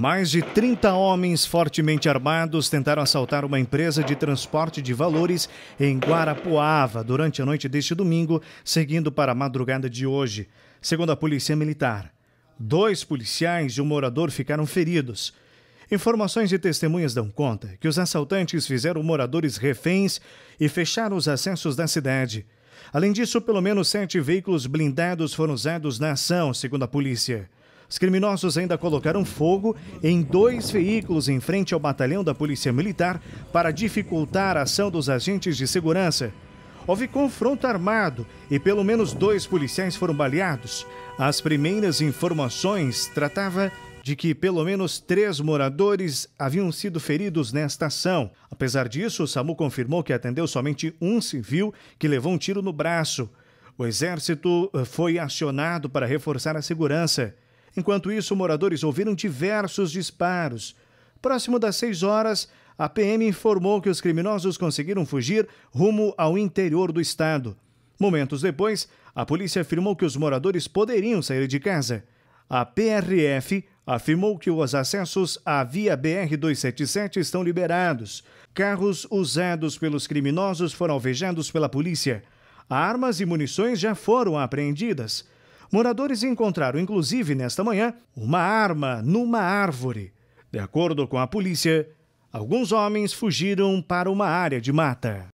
Mais de 30 homens fortemente armados tentaram assaltar uma empresa de transporte de valores em Guarapuava durante a noite deste domingo, seguindo para a madrugada de hoje, segundo a Polícia Militar. Dois policiais e um morador ficaram feridos. Informações e testemunhas dão conta que os assaltantes fizeram moradores reféns e fecharam os acessos da cidade. Além disso, pelo menos sete veículos blindados foram usados na ação, segundo a polícia. Os criminosos ainda colocaram fogo em dois veículos em frente ao batalhão da Polícia Militar para dificultar a ação dos agentes de segurança. Houve confronto armado e pelo menos dois policiais foram baleados. As primeiras informações tratava de que pelo menos três moradores haviam sido feridos nesta ação. Apesar disso, o SAMU confirmou que atendeu somente um civil que levou um tiro no braço. O exército eh, foi acionado para reforçar a segurança. Enquanto isso, moradores ouviram diversos disparos. Próximo das 6 horas, a PM informou que os criminosos conseguiram fugir rumo ao interior do estado. Momentos depois, a polícia afirmou que os moradores poderiam sair de casa. A PRF afirmou que os acessos à via BR-277 estão liberados. Carros usados pelos criminosos foram alvejados pela polícia. Armas e munições já foram apreendidas. Moradores encontraram, inclusive, nesta manhã, uma arma numa árvore. De acordo com a polícia, alguns homens fugiram para uma área de mata.